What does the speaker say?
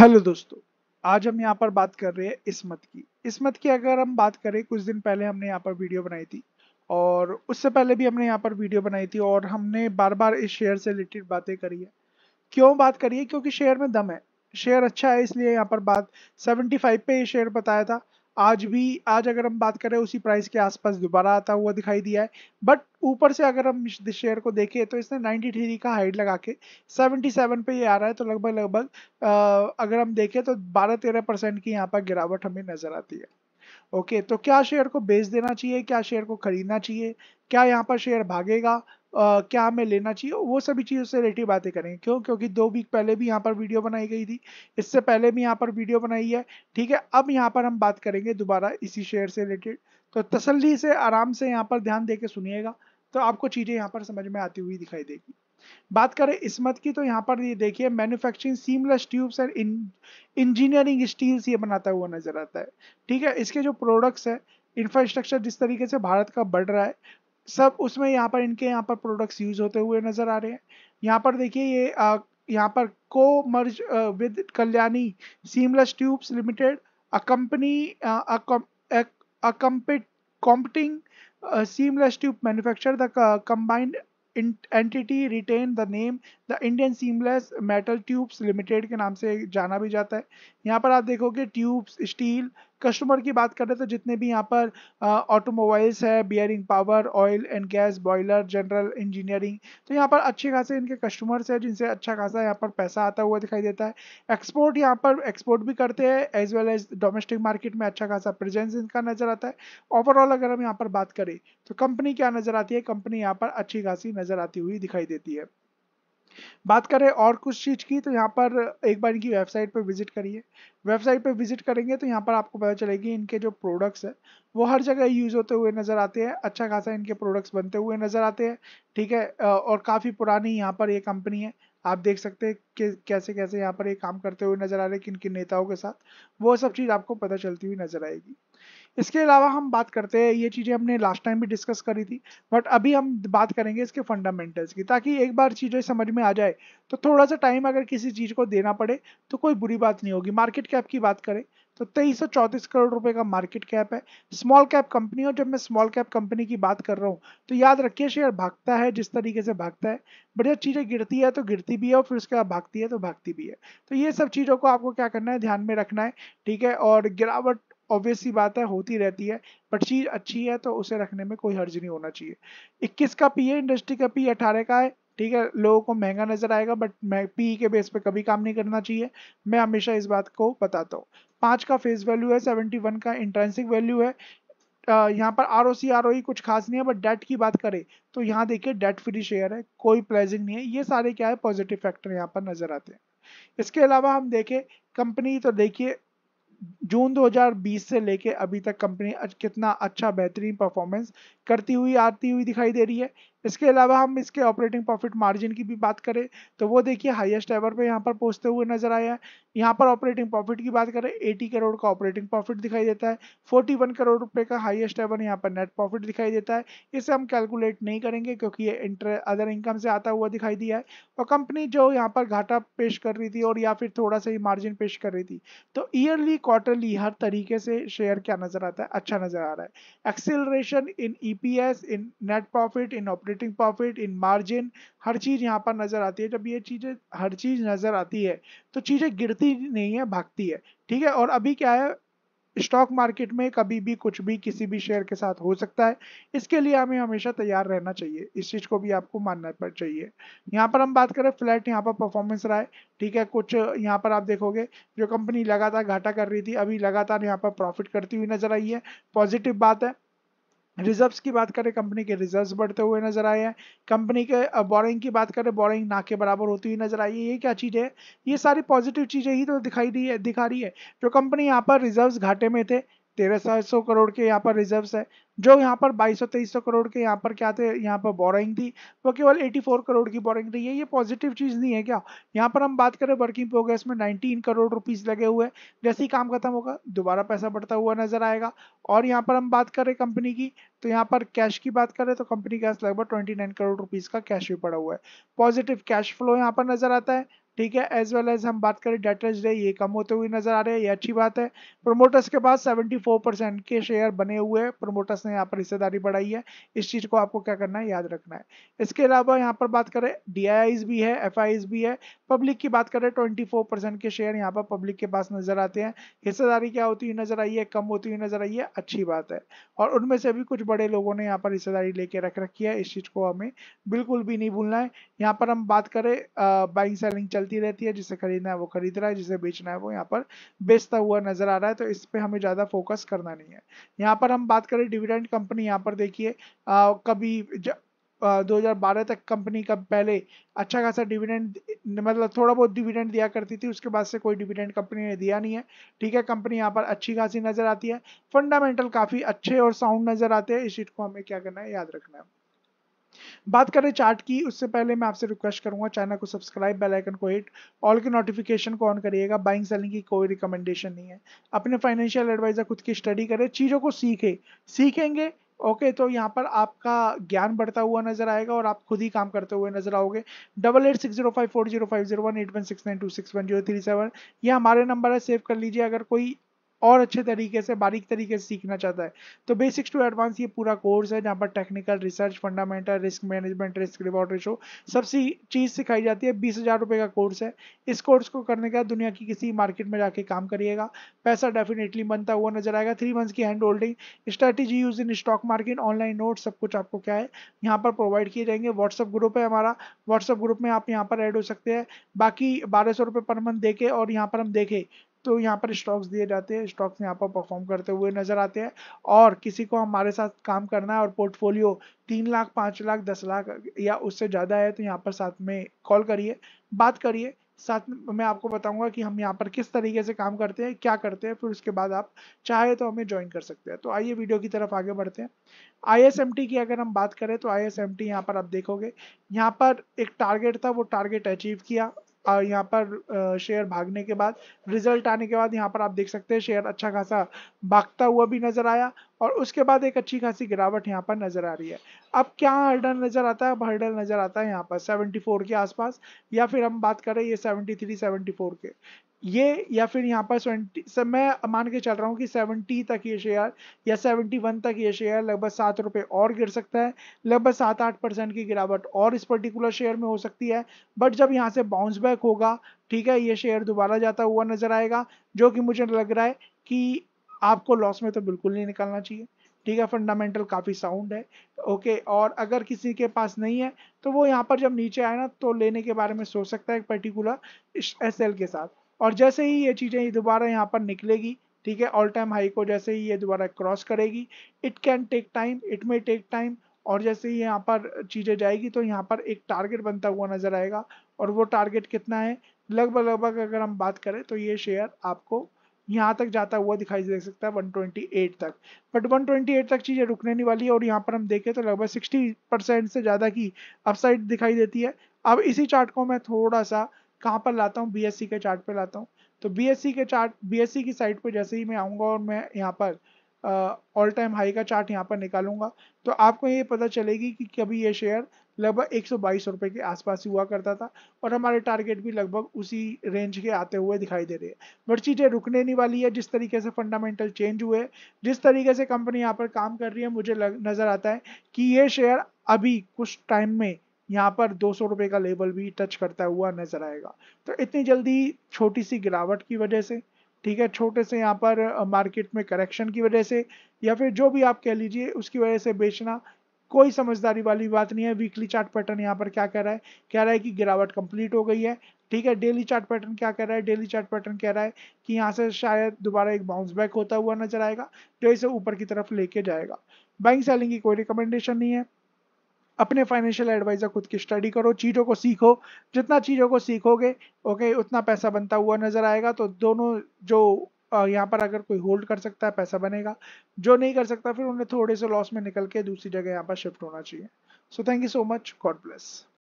hello दोस्तों आज हम यहाँ पर बात कर रहे हैं इसमत की इसमत की अगर हम बात करें कुछ दिन पहले हमने यहाँ पर वीडियो बनाई थी और उससे पहले भी हमने यहाँ पर वीडियो बनाई थी और हमने बार बार इस शेयर से रिलेटेड बातें करी है क्यों बात करी है क्योंकि शेयर में दम है शेयर अच्छा है इसलिए यहाँ पर बात 75 पे ये शेयर बताया था आज भी आज अगर हम बात करें उसी प्राइस के आसपास दोबारा आता हुआ दिखाई दिया है बट ऊपर से अगर हम इस शेयर को देखें तो इसने 93 का हाइट लगा के 77 पे ये आ रहा है तो लगभग लगभग अगर हम देखें तो 12-13 परसेंट की यहाँ पर गिरावट हमें नज़र आती है ओके तो क्या शेयर को बेच देना चाहिए क्या शेयर को खरीदना चाहिए क्या यहाँ पर शेयर भागेगा क्या हमें लेना चाहिए वो सभी चीज़ों से रिलेटिव बातें करेंगे क्यों क्योंकि दो वीक पहले भी यहाँ पर वीडियो बनाई गई थी इससे पहले भी यहाँ पर वीडियो बनाई है ठीक है अब यहाँ पर हम बात करेंगे दोबारा इसी शेयर से रिलेटेड तो तसल्ली से आराम से यहाँ पर ध्यान दे सुनिएगा तो आपको चीज़ें यहाँ पर समझ में आती हुई दिखाई देगी बात करें इसमत की तो यहाँ पर ये देखिए manufacturing seamless tubes and engineering steels ये बनाता हुआ नजर आता है ठीक है इसके जो प्रोडक्ट्स है इंफ्रास्ट्रक्चर जिस तरीके से भारत का बढ़ रहा है सब उसमें यहाँ पर इनके यहाँ पर प्रोडक्ट्स यूज होते हुए नजर आ रहे हैं यहाँ पर देखिए ये यहाँ पर को merge with Kalyani seamless tubes limited a competing seamless tube manufacture the combined entity retain the name the Indian seamless metal tubes limited के नाम से जाना भी जाता है यहाँ पर आप देखोगे ट्यूब्स स्टील कस्टमर की बात करें तो जितने भी यहाँ पर ऑटोमोबाइल्स है bearing power oil and gas boiler general engineering तो यहाँ पर अच्छे खासे इनके कस्टमर्स हैं जिनसे अच्छा खासा यहाँ पर पैसा आता हुआ दिखाई देता है एक्सपोर्ट यहाँ पर एक्सपोर्ट भी करते हैं as well as domestic market में अच्छा खासा प्रेजेंस इनका नज़र आता है ओवरऑल अगर हम यहाँ पर बात करें तो कंपनी क्या नज़र आती है कंपनी यहाँ पर अच्छी खासी नज़र आती हुई दिखाई देती है बात करें और कुछ चीज़ की तो यहाँ पर एक बार इनकी वेबसाइट पर विजिट करिए वेबसाइट पर विजिट करेंगे तो यहाँ पर आपको पता चलेगी इनके जो प्रोडक्ट्स हैं वो हर जगह यूज़ होते हुए नज़र आते हैं अच्छा खासा इनके प्रोडक्ट्स बनते हुए नज़र आते हैं ठीक है और काफ़ी पुरानी यहाँ पर ये कंपनी है आप देख सकते हैं कि कैसे कैसे यहाँ पर ये काम करते हुए नज़र आ रहे हैं किन किन नेताओं के साथ वो सब चीज़ आपको पता चलती हुई नज़र आएगी इसके अलावा हम बात करते हैं ये चीज़ें हमने लास्ट टाइम भी डिस्कस करी थी बट अभी हम बात करेंगे इसके फंडामेंटल्स की ताकि एक बार चीज़ें समझ में आ जाए तो थोड़ा सा टाइम अगर किसी चीज़ को देना पड़े तो कोई बुरी बात नहीं होगी मार्केट कैप की बात करें तो तेईस करोड़ रुपए का मार्केट कैप है स्मॉल कैप कंपनी और जब मैं स्मॉल कैप कंपनी की बात कर रहा हूँ तो याद रखिए शेयर भागता है जिस तरीके से भागता है बट जब चीज़ें गिरती है तो गिरती भी है और फिर उसके बाद भागती है तो भागती भी है तो ये सब चीज़ों को आपको क्या करना है ध्यान में रखना है ठीक है और गिरावट ऑब्वियस सी बात है होती रहती है बट चीज अच्छी है तो उसे रखने में कोई हर्ज नहीं होना चाहिए इक्कीस का पी है इंडस्ट्री का पी अठारह का है ठीक है लोगों को महंगा नजर आएगा बट मैं पी e के बेस पे कभी काम नहीं करना चाहिए मैं हमेशा इस बात को बताता हूँ पाँच का फेस वैल्यू है सेवेंटी वन का इंट्रेंसिक वैल्यू है यहाँ पर R O C R O कुछ खास नहीं है बट डेट की बात करें तो यहाँ देखिए डेट फ्री शेयर है कोई प्लेजिंग नहीं है ये सारे क्या है पॉजिटिव फैक्टर यहाँ पर नजर आते हैं इसके अलावा हम देखें कंपनी तो देखिए जून 2020 से लेके अभी तक कंपनी कितना अच्छा बेहतरीन परफॉर्मेंस करती हुई आती हुई दिखाई दे रही है इसके अलावा हम इसके ऑपरेटिंग प्रॉफिट मार्जिन की भी बात करें तो वो देखिए हाईएस्ट एवर पे यहाँ पर पहुँचते हुए नजर आया है यहाँ पर ऑपरेटिंग प्रॉफिट की बात करें 80 करोड़ का ऑपरेटिंग प्रॉफिट दिखाई देता है 41 करोड़ रुपए का हाईएस्ट एवर यहाँ पर नेट प्रॉफिट दिखाई देता है इसे हम कैलकुलेट नहीं करेंगे क्योंकि ये इंटर अदर इनकम से आता हुआ दिखाई दिया है और कंपनी जो यहाँ पर घाटा पेश कर रही थी और या फिर थोड़ा सा ही मार्जिन पेश कर रही थी तो ईयरली क्वार्टरली हर तरीके से शेयर क्या नजर आता है अच्छा नजर आ रहा है acceleration in E in net profit in operate operating profit in margin हर चीज़ यहाँ पर नज़र आती है जब ये चीज़ें हर चीज़ नज़र आती है तो चीज़ें गिरती नहीं है भागती है ठीक है और अभी क्या है स्टॉक मार्केट में कभी भी कुछ भी किसी भी शेयर के साथ हो सकता है इसके लिए हमें हमेशा तैयार रहना चाहिए इस चीज़ को भी आपको मानना पर चाहिए यहाँ पर हम बात करें फ्लैट यहाँ पर परफॉर्मेंस रहा है ठीक है कुछ यहाँ पर आप देखोगे जो कंपनी लगातार घाटा कर रही थी अभी लगातार यहाँ पर प्रॉफिट करती हुई नजर आई है पॉजिटिव बात है रिजर्व्स की बात करें कंपनी के रिजर्व्स बढ़ते हुए नजर आए हैं कंपनी के बोरिंग uh, की बात करें बोरिंग ना के बराबर होती हुई नजर आई है ये क्या चीज़ है ये सारी पॉजिटिव चीज़ें ही तो दिखाई दी है दिखा रही है जो कंपनी यहाँ पर रिजर्व्स घाटे में थे तेरह करोड़ के यहाँ पर रिजर्व्स है जो यहाँ पर बाईस सौ करोड़ के यहाँ पर क्या थे यहाँ पर बोरिंग थी वो केवल 84 करोड़ की बोरिंग थी ये ये पॉजिटिव चीज़ नहीं है क्या यहाँ पर हम बात करें वर्किंग प्रोग्रेस में 19 करोड़ रुपीस लगे हुए हैं जैसे ही काम खत्म होगा दोबारा पैसा बढ़ता हुआ नजर आएगा और यहाँ पर हम बात करें कंपनी की तो यहाँ पर कैश की बात करें तो कंपनी के लगभग ट्वेंटी करोड़ रुपीज़ का कैश भी पड़ा हुआ है पॉजिटिव कैश फ्लो यहाँ पर नजर आता है ठीक है एज वेल एज हम बात करें डेटर्स डे ये कम होते हुए नजर आ रहे हैं ये अच्छी बात है प्रोमोटर्स के पास 74 परसेंट के शेयर बने हुए हैं प्रोमोटर्स ने यहाँ पर हिस्सेदारी बढ़ाई है इस चीज़ को आपको क्या करना है याद रखना है इसके अलावा यहाँ पर बात करें डी भी है एफ भी है पब्लिक की बात करें ट्वेंटी के शेयर यहाँ पर पब्लिक के पास नजर आते हैं हिस्सेदारी क्या होती हुई नजर आई है कम होती हुई नजर आई है अच्छी बात है और उनमें से भी कुछ बड़े लोगों ने यहाँ पर हिस्सेदारी लेके रख रखी है इस चीज़ को हमें बिल्कुल भी नहीं भूलना है यहाँ पर हम बात करें बाइंग सेलिंग चलती चलती रहती है जिसे खरीदना है वो खरीद रहा है जिसे बेचना है वो यहाँ पर बेचता हुआ नजर आ रहा है तो इस पर हमें ज़्यादा फोकस करना नहीं है यहाँ पर हम बात करें डिविडेंड कंपनी यहाँ पर देखिए कभी ज, 2012 तक कंपनी का पहले अच्छा खासा डिविडेंड मतलब थोड़ा बहुत डिविडेंड दिया करती थी उसके बाद से कोई डिविडेंड कंपनी ने दिया नहीं है ठीक है कंपनी यहाँ पर अच्छी खासी नज़र आती है फंडामेंटल काफ़ी अच्छे और साउंड नज़र आते हैं इस चीज़ को हमें क्या करना है याद रखना है बात करें चार्ट की उससे पहले मैं आपसे रिक्वेस्ट करूंगा चैनल को सब्सक्राइब बेल आइकन को हिट ऑल के नोटिफिकेशन को ऑन करिएगा बाइंग सेलिंग की कोई रिकमेंडेशन नहीं है अपने फाइनेंशियल एडवाइजर खुद की स्टडी करें चीज़ों को सीखे सीखेंगे ओके okay, तो यहाँ पर आपका ज्ञान बढ़ता हुआ नजर आएगा और आप खुद ही काम करते हुए नजर आओगे double eight six zero five four zero five zero one eight one six nine two six one zero three seven ये हमारे नंबर है सेव कर लीजिए अगर कोई और अच्छे तरीके से बारीक तरीके से सीखना चाहता है तो बेसिक्स टू एडवांस ये पूरा कोर्स है जहाँ पर technical research fundamental risk management risk reward ratio सब सी चीज़ सिखाई जाती है बीस हज़ार रुपये का कोर्स है इस कोर्स को करने का दुनिया की किसी मार्केट में जाके काम करिएगा पैसा डेफिनेटली बनता हुआ नजर आएगा थ्री मंथ्स की hand holding strategy use in stock market online note सब कुछ आपको क्या है यहाँ पर प्रोवाइड किए जाएंगे व्हाट्सअप ग्रुप है हमारा व्हाट्सअप ग्रुप में आप यहाँ पर ऐड हो सकते हैं बाकी बारह सौ रुपये पर मंथ देखे और यहाँ पर हम देखें तो यहाँ पर स्टॉक्स दिए जाते हैं स्टॉक्स यहाँ पर परफॉर्म करते हुए नजर आते हैं और किसी को हमारे साथ काम करना है और पोर्टफोलियो तीन लाख पाँच लाख दस लाख या उससे ज़्यादा है तो यहाँ पर साथ में कॉल करिए बात करिए साथ में मैं आपको बताऊंगा कि हम यहाँ पर किस तरीके से काम करते हैं क्या करते हैं फिर उसके बाद आप चाहे तो हमें ज्वाइन कर सकते हैं तो आइए वीडियो की तरफ आगे बढ़ते हैं आईएसएमटी की अगर हम बात करें तो आईएसएमटी यहाँ पर आप देखोगे यहाँ पर एक टारगेट था वो टारगेट अचीव किया यहाँ पर शेयर भागने के बाद रिजल्ट आने के बाद यहाँ पर आप देख सकते हैं शेयर अच्छा खासा भागता हुआ भी नजर आया और उसके बाद एक अच्छी खासी गिरावट यहाँ पर नजर आ रही है अब क्या हर्डल नजर आता है अब हर्डल नजर आता है यहाँ पर 74 के आसपास या फिर हम बात करें ये 73 74 के ये या फिर यहाँ पर सेवेंटी सब मैं मान के चल रहा हूँ कि सेवेंटी तक ये शेयर या सेवेंटी वन तक ये शेयर लगभग सात रुपये और गिर सकता है लगभग सात आठ परसेंट की गिरावट और इस पर्टिकुलर शेयर में हो सकती है बट जब यहाँ से बाउंस बैक होगा ठीक है ये शेयर दोबारा जाता हुआ नजर आएगा जो कि मुझे लग रहा है कि आपको लॉस में तो बिल्कुल नहीं निकालना चाहिए ठीक है फंडामेंटल काफ़ी साउंड है ओके और अगर किसी के पास नहीं है तो वो यहाँ पर जब नीचे आए ना तो लेने के बारे में सोच सकता है एक पर्टिकुलर एस के साथ और जैसे ही ये चीज़ें दोबारा यहाँ पर निकलेगी ठीक है ऑल टाइम हाई को जैसे ही ये दोबारा क्रॉस करेगी it can take time it may take time और जैसे ही यहाँ पर चीज़ें जाएगी तो यहाँ पर एक टारगेट बनता हुआ नज़र आएगा और वो टारगेट कितना है लगभग लगभग अगर हम बात करें तो ये शेयर आपको यहाँ तक जाता हुआ दिखाई दे सकता है 128 तक बट 128 तक चीज़ें रुकने नहीं वाली है और यहाँ पर हम देखें तो लगभग 60 परसेंट से ज़्यादा की अपसाइड दिखाई देती है अब इसी चार्ट को मैं थोड़ा सा कहाँ पर लाता हूँ बी के चार्ट पे लाता हूँ तो बी के चार्ट बी की साइट पर जैसे ही मैं आऊँगा और मैं यहाँ पर ऑल टाइम हाई का चार्ट यहाँ पर निकालूंगा तो आपको ये पता चलेगी कि कभी ये शेयर लगभग एक सौ के आसपास ही हुआ करता था और हमारे टारगेट भी लगभग उसी रेंज के आते हुए दिखाई दे रहे हैं बट चीज़ें रुकने नहीं वाली है जिस तरीके से फंडामेंटल चेंज हुए जिस तरीके से कंपनी यहाँ पर काम कर रही है मुझे लग, नज़र आता है कि ये शेयर अभी कुछ टाइम में यहाँ पर दो सौ रुपये का लेवल भी टच करता हुआ नजर आएगा तो इतनी जल्दी छोटी सी गिरावट की वजह से ठीक है छोटे से यहाँ पर मार्केट में करेक्शन की वजह से या फिर जो भी आप कह लीजिए उसकी वजह से बेचना कोई समझदारी वाली बात नहीं है वीकली चार्ट पैटर्न यहाँ पर क्या कह रहा है कह रहा है कि गिरावट कंप्लीट हो गई है ठीक है डेली चार्ट पैटर्न क्या कह रहा है डेली चार्ट पैटर्न कह रहा है कि यहाँ से शायद दोबारा एक बाउंस बैक होता हुआ नजर आएगा जो इसे ऊपर की तरफ लेके जाएगा बाइंग सेलिंग की कोई रिकमेंडेशन नहीं है अपने फाइनेंशियल एडवाइजर खुद की स्टडी करो चीज़ों को सीखो जितना चीज़ों को सीखोगे ओके उतना पैसा बनता हुआ नज़र आएगा तो दोनों जो यहाँ पर अगर कोई होल्ड कर सकता है पैसा बनेगा जो नहीं कर सकता फिर उन्हें थोड़े से लॉस में निकल के दूसरी जगह यहाँ पर शिफ्ट होना चाहिए so thank you so much God bless